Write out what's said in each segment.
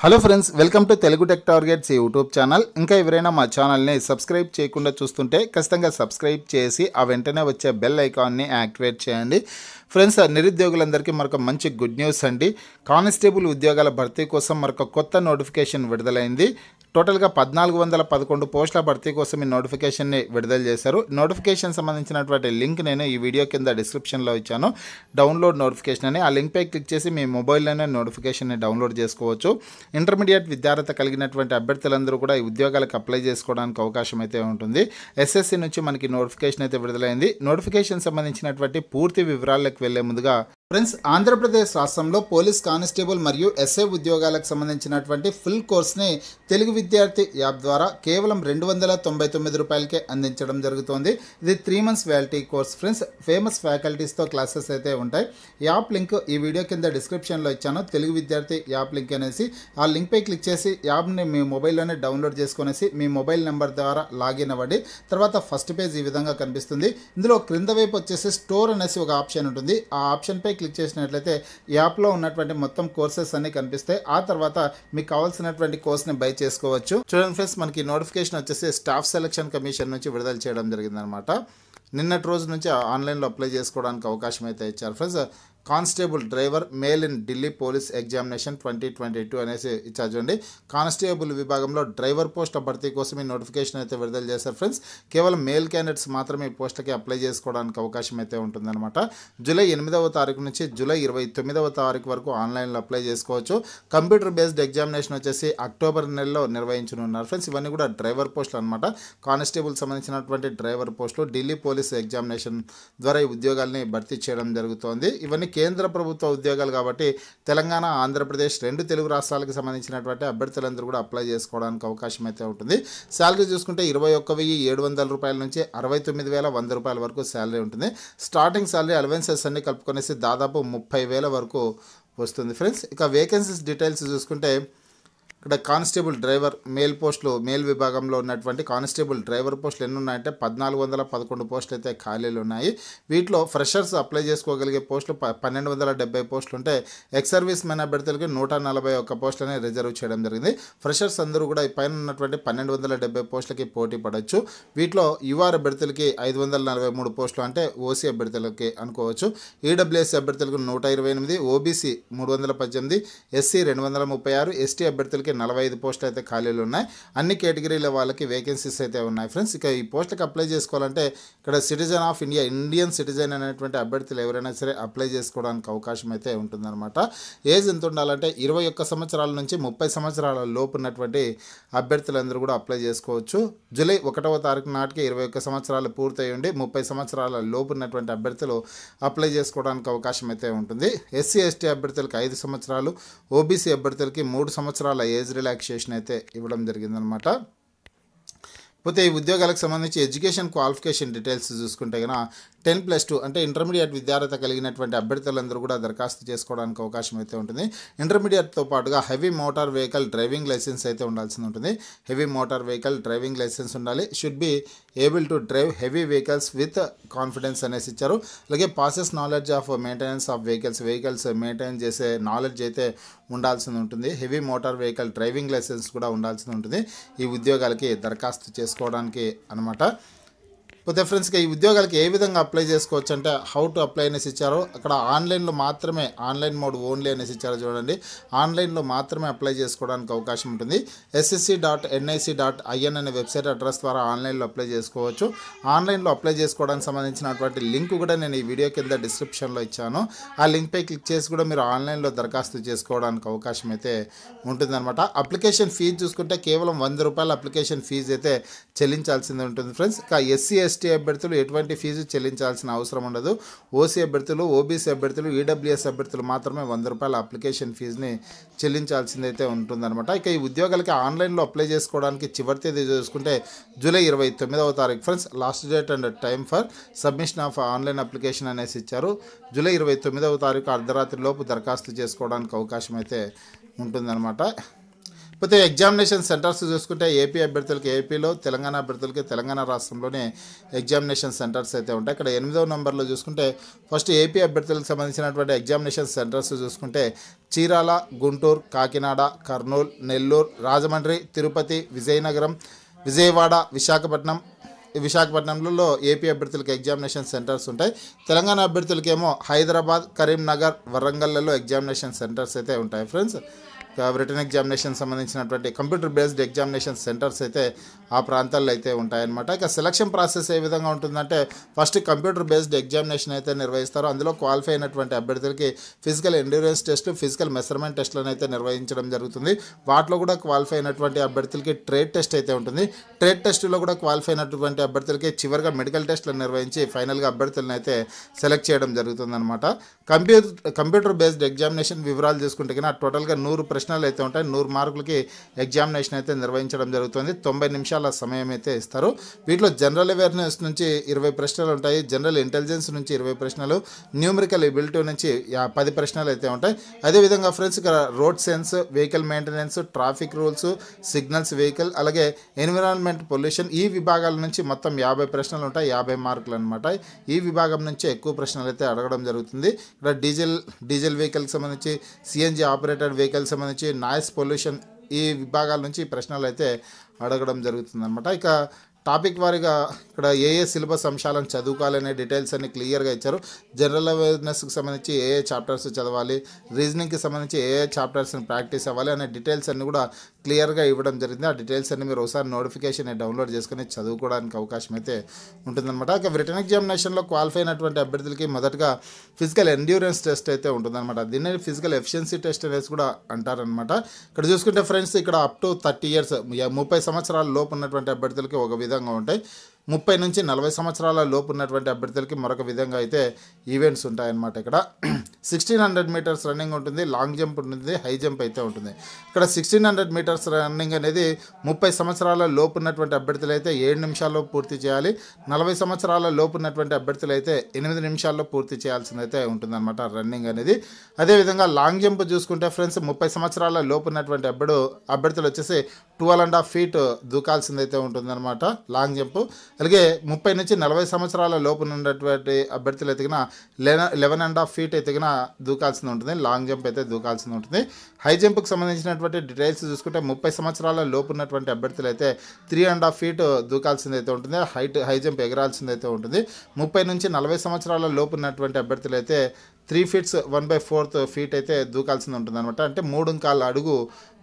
hello friends welcome to Telugu tech targets YouTube channel ఇంకా ఎవరైనా మా ఛానల్ని సబ్స్క్రైబ్ చేయకుండా చూస్తుంటే ఖచ్చితంగా సబ్స్క్రైబ్ చేసి ఆ వెంటనే వచ్చే బెల్ ఐకాన్ని యాక్టివేట్ చేయండి ఫ్రెండ్స్ నిరుద్యోగులందరికీ మరొక మంచి గుడ్ న్యూస్ అండి కానిస్టేబుల్ ఉద్యోగాల భర్తీ కోసం మరొక కొత్త నోటిఫికేషన్ విడుదలైంది టోటల్గా పద్నాలుగు వందల పదకొండు పోస్టుల భర్తీ కోసం ఈ నోటిఫికేషన్ని విడుదల చేశారు నోటిఫికేషన్ సంబంధించినటువంటి లింక్ నేను ఈ వీడియో కింద డిస్క్రిప్షన్లో ఇచ్చాను డౌన్లోడ్ నోటిఫికేషన్ అని ఆ లింక్పై క్లిక్ చేసి మీ మొబైల్లోనే నోటిఫికేషన్ని డౌన్లోడ్ చేసుకోవచ్చు ఇంటర్మీడియట్ విద్యార్థత కలిగినటువంటి అభ్యర్థులందరూ కూడా ఈ ఉద్యోగాలకు అప్లై చేసుకోవడానికి అవకాశం అయితే ఉంటుంది ఎస్ఎస్సి నుంచి మనకి నోటిఫికేషన్ అయితే విడుదలైంది నోటిఫికేషన్ సంబంధించినటువంటి పూర్తి వివరాలకు వెళ్లే ముందుగా ఫ్రెండ్స్ ఆంధ్రప్రదేశ్ రాష్ట్రంలో పోలీస్ కానిస్టేబుల్ మరియు ఎస్ఐ ఉద్యోగాలకు సంబంధించినటువంటి ఫుల్ కోర్స్ని తెలుగు విద్యార్థి యాప్ ద్వారా కేవలం రెండు వందల తొంభై తొమ్మిది రూపాయలకే అందించడం జరుగుతోంది ఇది three months validity course friends famous ఫ్యాకల్టీస్తో క్లాసెస్ అయితే ఉంటాయి యాప్ లింక్ ఈ వీడియో కింద డిస్క్రిప్షన్లో ఇచ్చాను తెలుగు విద్యార్థి యాప్ లింక్ అనేసి ఆ లింక్పై క్లిక్ చేసి యాప్ని మీ మొబైల్లోనే డౌన్లోడ్ చేసుకునేసి మీ మొబైల్ నెంబర్ ద్వారా లాగిన్ అవ్వండి తర్వాత ఫస్ట్ పేజ్ ఈ విధంగా కనిపిస్తుంది ఇందులో క్రింద వైపు వచ్చేసి స్టోర్ అనేసి ఒక ఆప్షన్ ఉంటుంది ఆ ఆప్షన్పై క్లిక్ చేసినట్లయితే యాప్లో ఉన్నటువంటి మొత్తం కోర్సెస్ అన్ని కనిపిస్తాయి ఆ తర్వాత మీకు కావాల్సినటువంటి కోర్స్ని బై చేసుకోవచ్చు చూడండి ఫ్రెండ్స్ మనకి నోటిఫికేషన్ వచ్చేసి స్టాఫ్ సెలక్షన్ కమిషన్ నుంచి విడుదల చేయడం జరిగిందనమాట నిన్నటి రోజు నుంచి ఆన్లైన్లో అప్లై చేసుకోవడానికి అవకాశం అయితే ఇచ్చారు friends constable driver male in Delhi police examination twenty twenty two అనేసి ఇచ్చారు చూడండి కానిస్టేబుల్ విభాగంలో డ్రైవర్ పోస్ట్ భర్తీ కోసం ఈ నోటిఫికేషన్ అయితే విడుదల చేశారు ఫ్రెండ్స్ కేవలం మేల్ క్యాండిడేట్స్ మాత్రమే ఈ పోస్టుకి అప్లై చేసుకోవడానికి అవకాశం అయితే ఉంటుందన్నమాట జూలై ఎనిమిదవ తారీఖు నుంచి జూలై ఇరవై తొమ్మిదవ తారీఖు వరకు ఆన్లైన్లో అప్లై చేసుకోవచ్చు కంప్యూటర్ బేస్డ్ ఎగ్జామినేషన్ వచ్చేసి అక్టోబర్ నెలలో నిర్వహించనున్నారు ఫ్రెండ్స్ ఇవన్నీ కూడా డ్రైవర్ పోస్టులు అనమాట కానిస్టేబుల్ సంబంధించినటువంటి డ్రైవర్ పోస్టులు ఢిల్లీ పోలీస్ ఎగ్జామినేషన్ ద్వారా ఈ ఉద్యోగాల్ని భర్తీ చేయడం జరుగుతోంది ఇవన్నీ కేంద్ర ప్రభుత్వ ఉద్యోగాలు కాబట్టి తెలంగాణ ఆంధ్రప్రదేశ్ రెండు తెలుగు రాష్ట్రాలకు సంబంధించినటువంటి అభ్యర్థులందరూ కూడా అప్లై చేసుకోవడానికి అవకాశం అయితే ఉంటుంది శాలరీ చూసుకుంటే ఇరవై ఒక్క వెయ్యి ఏడు వందల రూపాయల నుంచి అరవై తొమ్మిది వేల వంద రూపాయల వరకు శాలరీ ఉంటుంది స్టార్టింగ్ శాలరీ అలవెన్సెస్ అన్ని కలుపుకునేసి దాదాపు ముప్పై వేల వరకు వస్తుంది ఫ్రెండ్స్ ఇక వేకెన్సీస్ డీటెయిల్స్ చూసుకుంటే ఇక్కడ కానిస్టేబుల్ డ్రైవర్ మేల్ పోస్టులు మేల్ విభాగంలో ఉన్నటువంటి కానిస్టేబుల్ డ్రైవర్ పోస్టులు ఎన్ని ఉన్నాయంటే పద్నాలుగు వందల పదకొండు పోస్టులు అయితే ఖాళీలు ఉన్నాయి వీటిలో ఫ్రెషర్స్ అప్లై చేసుకోగలిగే పోస్టులు పన్నెండు వందల డెబ్బై పోస్టులు ఉంటే ఎక్స్ సర్వీస్ మెన్ అభ్యర్థులకి నూట నలభై ఒక్క పోస్టులని రిజర్వ్ చేయడం జరిగింది ఫ్రెషర్స్ అందరూ కూడా ఈ పైన ఉన్నటువంటి పన్నెండు వందల డెబ్బై పోస్టులకి పోటీ పడవచ్చు వీటిలో యువ అభ్యర్థులకి ఐదు వందల నలభై మూడు పోస్టులు అంటే ఓసీ అభ్యర్థులకి అనుకోవచ్చు ఈడబ్ల్యూఎస్ అభ్యర్థులకు నూట ఇరవై ఎనిమిది ఓబీసీ మూడు వందల పద్దెనిమిది ఎస్సీ రెండు వందల ముప్పై ఆరు ఎస్టీ అభ్యర్థులకి ఇప్పటికే నలభై ఐదు పోస్టులు అయితే ఖాళీలు ఉన్నాయి అన్ని కేటగిరీల వాళ్ళకి వేకెన్సీస్ అయితే ఉన్నాయి ఫ్రెండ్స్ ఇక ఈ పోస్టులకు అప్లై చేసుకోవాలంటే ఇక్కడ citizen of India Indian citizen అనేటువంటి అభ్యర్థులు ఎవరైనా సరే అప్లై చేసుకోవడానికి అవకాశం అయితే ఉంటుందన్నమాట ఏజ్ ఎంత ఉండాలంటే ఇరవై ఒక్క సంవత్సరాల నుంచి ముప్పై సంవత్సరాల లోపు ఉన్నటువంటి అభ్యర్థులందరూ కూడా అప్లై చేసుకోవచ్చు జూలై ఒకటవ తారీఖు నాటికి ఇరవై ఒక్క సంవత్సరాలు ఉండి ముప్పై సంవత్సరాల లోపు ఉన్నటువంటి అభ్యర్థులు అప్లై చేసుకోవడానికి అవకాశం అయితే ఉంటుంది ఎస్సీ ఎస్టీ అభ్యర్థులకు ఐదు సంవత్సరాలు ఓబీసీ అభ్యర్థులకి మూడు సంవత్సరాల ఏజ్ రిలాక్సేషన్ అయితే ఇవ్వడం జరిగిందనమాట పోతే ఈ ఉద్యోగాలకు సంబంధించి ఎడ్యుకేషన్ క్వాలిఫికేషన్ డీటెయిల్స్ చూసుకుంటే కనుక టెన్ ప్లస్ టూ అంటే ఇంటర్మీడియట్ విద్యార్హత కలిగినటువంటి అభ్యర్థులందరూ కూడా దరఖాస్తు చేసుకోవడానికి అవకాశం అయితే ఉంటుంది ఇంటర్మీడియట్తో పాటుగా heavy motor vehicle driving licence అయితే ఉండాల్సి ఉంటుంది heavy motor vehicle driving licence ఉండాలి should be able to drive heavy vehicles with confidence అనేసి ఇచ్చారు అలాగే possess knowledge of maintenance of vehicles vehicles maintain చేసే నాలెడ్జ్ అయితే ఉండాల్సి ఉంటుంది heavy motor vehicle driving licence కూడా ఉండాల్సి ఉంటుంది ఈ ఉద్యోగాలకి దరఖాస్తు చేసుకోవడానికి అనమాట పోతే ఫ్రెండ్స్ ఈ ఉద్యోగాలకి ఏ విధంగా అప్లై చేసుకోవచ్చు అంటే హౌ టు అప్లై అనేసి ఇచ్చారో అక్కడ ఆన్లైన్లో మాత్రమే ఆన్లైన్ మోడ్ ఓన్లీ అనేసి ఇచ్చారో చూడండి ఆన్లైన్లో మాత్రమే అప్లై చేసుకోవడానికి అవకాశం ఉంటుంది SSC dot NIC dot IN అనే వెబ్సైట్ అడ్రస్ ద్వారా ఆన్లైన్లో అప్లై చేసుకోవచ్చు ఆన్లైన్లో అప్లై చేసుకోవడానికి సంబంధించినటువంటి లింక్ కూడా నేను ఈ వీడియో కింద డిస్క్రిప్షన్లో ఇచ్చాను ఆ లింక్పై క్లిక్ చేసి కూడా మీరు ఆన్లైన్లో దరఖాస్తు చేసుకోవడానికి అవకాశం అయితే ఉంటుందన్నమాట అప్లికేషన్ ఫీజు చూసుకుంటే కేవలం వంద రూపాయల అప్లికేషన్ ఫీజు అయితే చెల్లించాల్సింది ఉంటుంది ఫ్రెండ్స్ ఇంకా ఎస్సీ ఎస్టీ అభ్యర్థులు ఎటువంటి ఫీజు చెల్లించాల్సిన అవసరం ఉండదు ఓసీ అభ్యర్థులు ఓబీసీ అభ్యర్థులు ఈడబ్ల్యూఎస్ అభ్యర్థులు మాత్రమే వంద రూపాయల అప్లికేషన్ ఫీజుని చెల్లించాల్సిందైతే ఉంటుందన్నమాట ఇక ఈ ఉద్యోగాలకి ఆన్లైన్లో అప్లై చేసుకోవడానికి చివరి తేదీ చూసుకుంటే జూలై ఇరవై తొమ్మిదవ తారీఖు friends last date and time for submission of online application అనేసి ఇచ్చారు జూలై ఇరవై తొమ్మిదవ తారీఖు అర్ధరాత్రి లోపు దరఖాస్తు చేసుకోవడానికి అవకాశం అయితే ఉంటుందన్నమాట పోతే ఎగ్జామినేషన్ సెంటర్స్ చూసుకుంటే ఏపీ అభ్యర్థులకి ఏపీలో తెలంగాణ అభ్యర్థులకి తెలంగాణ రాష్ట్రంలోనే ఎగ్జామినేషన్ సెంటర్స్ అయితే ఉంటాయి ఇక్కడ ఎనిమిదవ నెంబర్లో చూసుకుంటే ఫస్ట్ ఏపీ అభ్యర్థులకు సంబంధించినటువంటి ఎగ్జామినేషన్ సెంటర్స్ చూసుకుంటే చీరాల గుంటూరు కాకినాడ కర్నూలు నెల్లూరు రాజమండ్రి తిరుపతి విజయనగరం విజయవాడ విశాఖపట్నం విశాఖపట్నంలో ఏపీ అభ్యర్థులకు ఎగ్జామినేషన్ సెంటర్స్ ఉంటాయి తెలంగాణ అభ్యర్థులకేమో హైదరాబాద్ కరీంనగర్ వరంగల్లలో ఎగ్జామినేషన్ సెంటర్స్ అయితే ఉంటాయి ఫ్రెండ్స్ రిటర్న్ ఎగ్జామినేషన్ సంబంధించినటువంటి కంప్యూటర్ బేస్డ్ ఎగ్జామినేషన్ సెంటర్స్ అయితే ఆ ప్రాంతాల్లో అయితే ఉంటాయన్నమాట ఇక సెలక్షన్ ప్రాసెస్ ఏ విధంగా ఉంటుందంటే ఫస్ట్ కంప్యూటర్ బేస్డ్ ఎగ్జామినేషన్ అయితే నిర్వహిస్తారు అందులో క్వాలిఫై అయినటువంటి అభ్యర్థులకి ఫిజికల్ ఎండ్యూరెన్స్ టెస్ట్లు ఫిజికల్ మెసర్మెంట్ టెస్ట్లను అయితే నిర్వహించడం జరుగుతుంది వాటిలో కూడా క్వాలిఫై అయినటువంటి అభ్యర్థులకి ట్రేడ్ టెస్ట్ అయితే ఉంటుంది ట్రేడ్ టెస్టులో కూడా క్వాలిఫై అయినటువంటి అభ్యర్థులకి చివరిగా మెడికల్ టెస్ట్లను నిర్వహించి ఫైనల్గా అభ్యర్థులను అయితే సెలెక్ట్ చేయడం జరుగుతుందన్నమాట కంప్యూటర్ కంప్యూటర్ బేస్డ్ ఎగ్జామినేషన్ వివరాలు తీసుకుంటే కన్నా టోటల్గా నూరు ప్రశ్నలు అయితే ఉంటాయి నూరు మార్కులకి ఎగ్జామినేషన్ అయితే నిర్వహించడం జరుగుతుంది తొంభై నిమిషాల సమయం అయితే ఇస్తారు వీటిలో జనరల్ అవేర్నెస్ నుంచి ఇరవై ప్రశ్నలు ఉంటాయి జనరల్ ఇంటెలిజెన్స్ నుంచి ఇరవై ప్రశ్నలు న్యూమరికల్ ఎబిలిటీ నుంచి పది ప్రశ్నలు అయితే ఉంటాయి అదేవిధంగా ఫ్రెండ్స్ ఇక్కడ road sense vehicle maintenance traffic rules signals vehicle అలాగే ఎన్విరాన్మెంట్ పొల్యూషన్ ఈ విభాగాల నుంచి మొత్తం యాభై ప్రశ్నలు ఉంటాయి యాభై మార్కులు అనమాట ఈ విభాగం నుంచి ఎక్కువ ప్రశ్నలు అయితే అడగడం జరుగుతుంది ఇక్కడ డీజిల్ డీజిల్ వెహికల్కి సంబంధించి సిఎన్జి ఆపరేటెడ్ వెహికల్స్ సంబంధించి నాయిస్ పొల్యూషన్ ఈ విభాగాల నుంచి ప్రశ్నలు అయితే అడగడం జరుగుతుందనమాట ఇక టాపిక్ వారిగా ఇక్కడ ఏ ఏ సిలబస్ అంశాలను అనే డీటెయిల్స్ అన్ని క్లియర్గా ఇచ్చారు జనరల్ అవేర్నెస్కి సంబంధించి ఏ ఏ చాప్టర్స్ చదవాలి రీజనింగ్కి సంబంధించి ఏ ఏ చాప్టర్స్ని ప్రాక్టీస్ అవ్వాలి అనే డీటెయిల్స్ అన్ని కూడా క్లియర్గా ఇవ్వడం జరిగింది ఆ డీటెయిల్స్ అన్ని మీరు ఒకసారి నోటిఫికేషన్ డౌన్లోడ్ చేసుకుని చదువుకోవడానికి అవకాశం అయితే ఉంటుందన్నమాట ఇక రిటర్న్ ఎగ్జామినేషన్లో క్వాలిఫై అయినటువంటి అభ్యర్థులకి మొదటగా ఫిజికల్ ఎండ్యూరెన్స్ టెస్ట్ అయితే ఉంటుందన్నమాట దీన్ని ఫిజికల్ ఎఫిషియన్సీ టెస్ట్ అనేసి కూడా అంటారనమాట ఇక్కడ చూసుకుంటే ఫ్రెండ్స్ ఇక్కడ అప్ టు థర్టీ ఇయర్స్ ముప్పై సంవత్సరాల లోపు ఉన్నటువంటి అభ్యర్థులకి ఒక విధంగా ఉంటాయి ముప్పై నుంచి నలభై సంవత్సరాల లోపు ఉన్నటువంటి అభ్యర్థులకి మరొక విధంగా అయితే ఈవెంట్స్ ఉంటాయన్నమాట ఇక్కడ సిక్స్టీన్ హండ్రెడ్ మీటర్స్ రన్నింగ్ ఉంటుంది లాంగ్ జంప్ ఉంటుంది హై జంప్ అయితే ఉంటుంది ఇక్కడ సిక్స్టీన్ హండ్రెడ్ మీటర్స్ రన్నింగ్ అనేది ముప్పై సంవత్సరాల లోపు ఉన్నటువంటి అభ్యర్థులు అయితే ఏడు నిమిషాల్లో పూర్తి చేయాలి నలభై సంవత్సరాల లోపు ఉన్నటువంటి అభ్యర్థులు అయితే ఎనిమిది నిమిషాల్లో పూర్తి చేయాల్సిందైతే ఉంటుందన్నమాట రన్నింగ్ అనేది అదేవిధంగా లాంగ్ జంప్ చూసుకుంటే ఫ్రెండ్స్ ముప్పై సంవత్సరాల లోపు ఉన్నటువంటి అభ్యర్థు అభ్యర్థులు వచ్చేసి ట్వెల్వ్ అండ్ హాఫ్ ఫీట్ దూకాల్సిందైతే ఉంటుందన్నమాట లాంగ్ జంప్ అలాగే ముప్పై నుంచి నలభై సంవత్సరాల లోపు ఉన్నటువంటి అభ్యర్థులు ఎదిగిన లెవెన్ అండ్ హాఫ్ ఫీట్ ఎదిగిన దూకాల్సింది ఉంటుంది లాంగ్ జంప్ అయితే దూకాల్సింది ఉంటుంది హై జంప్కి సంబంధించినటువంటి డీటెయిల్స్ చూసుకుంటే ముప్పై సంవత్సరాల లోపు ఉన్నటువంటి అభ్యర్థులు అయితే త్రీ అండ్ హాఫ్ ఫీట్ దూకాల్సింది అయితే ఉంటుంది హైట్ హై జంప్ ఎగరాల్సింది అయితే ఉంటుంది ముప్పై నుంచి నలభై సంవత్సరాల లోపు ఉన్నటువంటి అభ్యర్థులు అయితే three feets one by fourth feet అయితే దూకాల్సింది ఉంటుంది అనమాట అంటే మూడు కాళ్ళ అడుగు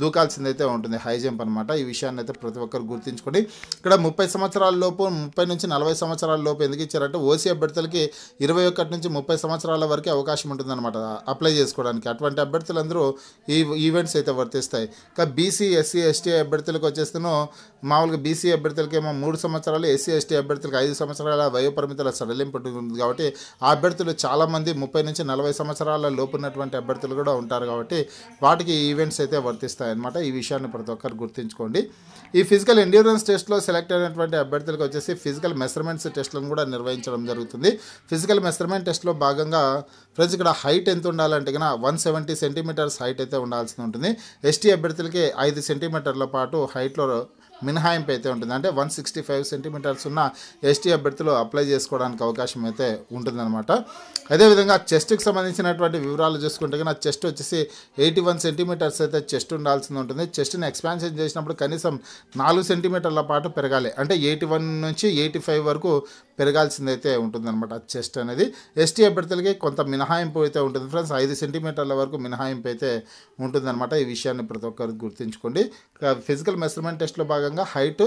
దూకాల్సింది అయితే ఉంటుంది హై జంప్ అనమాట ఈ విషయాన్ని అయితే ప్రతి ఒక్కరు గుర్తించుకోండి ఇక్కడ ముప్పై సంవత్సరాల లోపు ముప్పై నుంచి నలభై సంవత్సరాల లోపు ఎందుకు ఇచ్చారంటే ఓసీ అభ్యర్థులకి ఇరవై ఒకటి నుంచి ముప్పై సంవత్సరాల వరకే అవకాశం ఉంటుందన్నమాట అప్లై చేసుకోవడానికి అటువంటి అభ్యర్థులందరూ ఈ ఈవెంట్స్ అయితే వర్తిస్తాయి ఇంకా బీసీ ఎస్సీ ఎస్టీ అభ్యర్థులకు వచ్చేస్తేనో మామూలుగా బీసీ అభ్యర్థులకి ఏమో మూడు సంవత్సరాలు ఎస్సీ ఎస్టీ అభ్యర్థులకు ఐదు సంవత్సరాల వయోపరిమితుల సడలింపు ఉంటుంది కాబట్టి ఆ అభ్యర్థులు చాలామంది ముప్పై నుంచి నలభై సంవత్సరాల లోపున్నటువంటి అభ్యర్థులు కూడా ఉంటారు కాబట్టి వాటికి ఈవెంట్స్ అయితే వర్తిస్తాయన్నమాట ఈ విషయాన్ని ప్రతి ఒక్కరు గుర్తుంచుకోండి ఈ ఫిజికల్ ఎండ్యూరెన్స్ టెస్ట్లో సెలెక్ట్ అయినటువంటి అభ్యర్థులకు వచ్చేసి ఫిజికల్ మెజర్మెంట్స్ టెస్ట్లను కూడా నిర్వహించడం జరుగుతుంది ఫిజికల్ మెజర్మెంట్ టెస్ట్లో భాగంగా ఫ్రెండ్స్ ఇక్కడ హైట్ ఎంత ఉండాలంటే కన్నా వన్ సెవెంటీ సెంటీమీటర్స్ హైట్ అయితే ఉండాల్సి ఉంటుంది ఎస్టీ అభ్యర్థులకి ఐదు సెంటీమీటర్ల పాటు హైట్లో మినహాయింపు అయితే ఉంటుంది అంటే వన్ సిక్స్టీ ఫైవ్ సెంటీమీటర్స్ ఉన్న ఎస్టీ అభ్యర్థులు అప్లై చేసుకోవడానికి అవకాశం అయితే ఉంటుందన్నమాట అదేవిధంగా చెస్ట్కి సంబంధించినటువంటి వివరాలు చూసుకుంటే నా చెస్ట్ వచ్చేసి ఎయిటీ వన్ సెంటీమీటర్స్ అయితే చెస్ట్ ఉండాల్సింది ఉంటుంది చెస్ట్ని ఎక్స్పాన్షన్ చేసినప్పుడు కనీసం నాలుగు సెంటీమీటర్ల పాటు పెరగాలి అంటే ఎయిటీ వన్ నుంచి ఎయిటీ ఫైవ్ వరకు పెరగాల్సిందైతే ఉంటుందన్నమాట చెస్ట్ అనేది ఎస్టీ అభ్యర్థులకి కొంత మినహాయింపు అయితే ఉంటుంది ఫ్రెండ్స్ ఐదు సెంటీమీటర్ల వరకు మినహాయింపు అయితే ఉంటుందన్నమాట ఈ విషయాన్ని ప్రతి ఒక్కరికి గుర్తుంచుకోండి ఫిజికల్ మెజర్మెంట్ టెస్ట్లో బాగా భాగంగా హైట్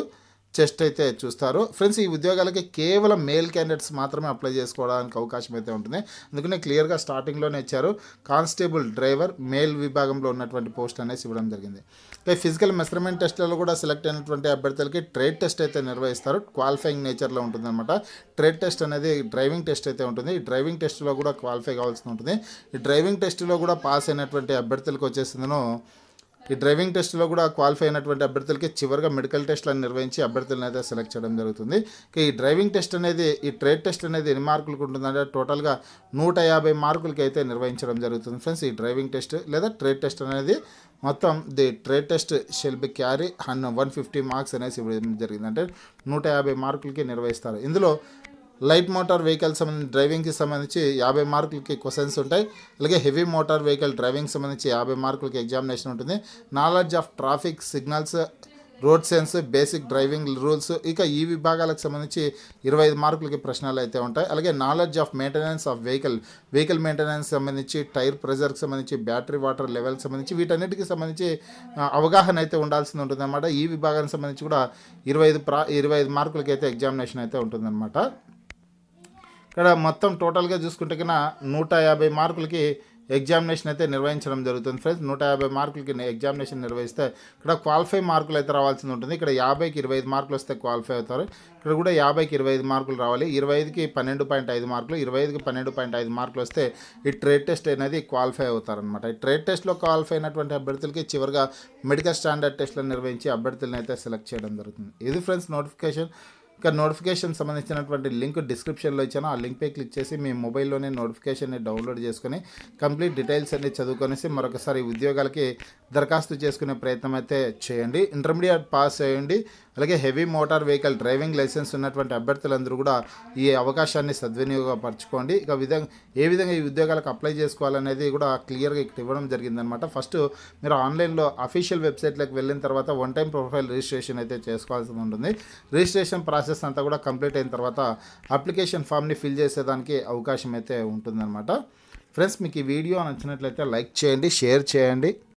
చెస్ట్ అయితే చూస్తారు ఫ్రెండ్స్ ఈ ఉద్యోగాలకి కేవలం మేల్ క్యాండిడేట్స్ మాత్రమే అప్లై చేసుకోవడానికి అవకాశం అయితే ఉంటుంది అందుకనే క్లియర్గా స్టార్టింగ్లోనే ఇచ్చారు కానిస్టేబుల్ డ్రైవర్ మేల్ విభాగంలో ఉన్నటువంటి పోస్ట్ అనేసి ఇవ్వడం జరిగింది అయితే ఫిజికల్ మెజర్మెంట్ టెస్ట్లలో కూడా సెలెక్ట్ అయినటువంటి అభ్యర్థులకి ట్రేడ్ టెస్ట్ అయితే నిర్వహిస్తారు క్వాలిఫైయింగ్ నేచర్లో ఉంటుందన్నమాట ట్రేడ్ టెస్ట్ అనేది డ్రైవింగ్ టెస్ట్ అయితే ఉంటుంది ఈ డ్రైవింగ్ టెస్ట్లో కూడా క్వాలిఫై కావాల్సి ఉంటుంది ఈ డ్రైవింగ్ టెస్ట్లో కూడా పాస్ అయినటువంటి అభ్యర్థులకు వచ్చేసిందను ఈ డ్రైవింగ్ టెస్ట్లో కూడా క్వాలిఫై అయినటువంటి అభ్యర్థులకి చివరిగా మెడికల్ టెస్ట్లను నిర్వహించి అభ్యర్థులను అయితే సెలెక్ట్ చేయడం జరుగుతుంది ఈ డ్రైవింగ్ టెస్ట్ అనేది ఈ ట్రేడ్ టెస్ట్ అనేది ఎన్ని మార్కులకు ఉంటుందంటే టోటల్గా నూట యాభై మార్కులకి అయితే నిర్వహించడం జరుగుతుంది ఫ్రెండ్స్ ఈ డ్రైవింగ్ టెస్ట్ లేదా ట్రేడ్ టెస్ట్ అనేది మొత్తం the trade test shall be carry హన్ వన్ ఫిఫ్టీ మార్క్స్ అనేసి ఇప్పుడు జరిగింది అంటే నూట యాభై మార్కులకి నిర్వహిస్తారు ఇందులో లైట్ మోటార్ వెహికల్ సంబంధించి డ్రైవింగ్కి సంబంధించి యాభై మార్కులకి క్వశ్చన్స్ ఉంటాయి అలాగే హెవీ మోటార్ వెహికల్ డ్రైవింగ్ సంబంధించి యాభై మార్కులకి ఎగ్జామినేషన్ ఉంటుంది knowledge of traffic signals road sense basic driving rules ఇక ఈ విభాగాలకు సంబంధించి ఇరవై ఐదు మార్కులకి ప్రశ్నలు అయితే ఉంటాయి అలాగే knowledge of maintenance of vehicle vehicle maintenance సంబంధించి టైర్ ప్రెజర్కి సంబంధించి బ్యాటరీ వాటర్ లెవెల్ సంబంధించి వీటన్నిటికి సంబంధించి అవగాహన అయితే ఉండాల్సింది ఉంటుందన్నమాట ఈ విభాగానికి సంబంధించి కూడా ఇరవై ఐదు ప్రా ఇరవై ఐదు మార్కులకి అయితే ఎగ్జామినేషన్ అయితే ఉంటుందన్నమాట ఇక్కడ మొత్తం టోటల్గా చూసుకుంటే కన్నా నూట యాభై మార్కులకి ఎగ్జామినేషన్ అయితే నిర్వహించడం జరుగుతుంది ఫ్రెండ్స్ నూట యాభై మార్కులకి ఎగ్జామినేషన్ నిర్వహిస్తే ఇక్కడ క్వాలిఫై మార్కులు అయితే రావాల్సింది ఉంటుంది ఇక్కడ యాభైకి ఇరవై మార్కులు వస్తే క్వాలిఫై అవుతారు ఇక్కడ కూడా యాభైకి ఇరవై మార్కులు రావాలి ఇరవై ఐదుకి పన్నెండు పాయింట్ ఐదు మార్కులు ఇరవై ఐదుకి పన్నెండు పాయింట్ ఐదు మార్కులు వస్తే ఈ ట్రేడ్ టెస్ట్ అనేది క్వాలిఫై అవుతారనమాట ఈ ట్రేడ్ టెస్ట్లో క్వాలిఫై అయినటువంటి అభ్యర్థులకి చివరిగా మెడికల్ స్టాండర్డ్ టెస్ట్లను నిర్వహించి అభ్యర్థులను అయితే సెలెక్ట్ చేయడం జరుగుతుంది ఇది ఫ్రెండ్స్ నోటిఫికేషన్ ఇక నోటిఫికేషన్ సంబంధించినటువంటి లింక్ డిస్క్రిప్షన్లో ఇచ్చాను ఆ లింక్పై క్లిక్ చేసి మీ మొబైల్లోనే నోటిఫికేషన్ని డౌన్లోడ్ చేసుకుని కంప్లీట్ డీటెయిల్స్ అన్ని చదువుకొనేసి మరొకసారి ఉద్యోగాలకి దరఖాస్తు చేసుకునే ప్రయత్నం అయితే చేయండి ఇంటర్మీడియట్ పాస్ చేయండి అలాగే heavy motor vehicle driving licence ఉన్నటువంటి అభ్యర్థులందరూ కూడా ఈ అవకాశాన్ని సద్వినియోగపరచుకోండి ఇక విధంగా ఏ విధంగా ఈ ఉద్యోగాలకు అప్లై చేసుకోవాలనేది కూడా క్లియర్గా ఇక్కడ ఇవ్వడం జరిగిందనమాట ఫస్ట్ మీరు ఆన్లైన్లో అఫీషియల్ వెబ్సైట్లోకి వెళ్ళిన తర్వాత వన్ టైం ప్రొఫైల్ రిజిస్ట్రేషన్ అయితే చేసుకోవాల్సి ఉంటుంది రిజిస్ట్రేషన్ ప్రాసెస్ అంతా కూడా కంప్లీట్ అయిన తర్వాత అప్లికేషన్ ఫామ్ని ఫిల్ చేసేదానికి అవకాశం అయితే ఉంటుందన్నమాట ఫ్రెండ్స్ మీకు ఈ వీడియో నచ్చినట్లయితే లైక్ చేయండి షేర్ చేయండి